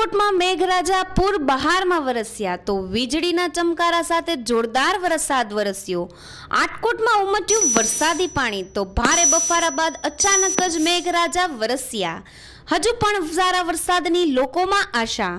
રાજકોટમાં મેઘરાજા પૂર બહારમાં વરસ્યા તો વીજળીના ચમકારા સાથે જોરદાર વરસાદ વરસ્યો આટકોટમાં ઉમટ્યું વરસાદી પાણી તો ભારે બફારા બાદ અચાનક જ મેઘરાજા વરસ્યા હજુ પણ સારા વરસાદની લોકોમાં આશા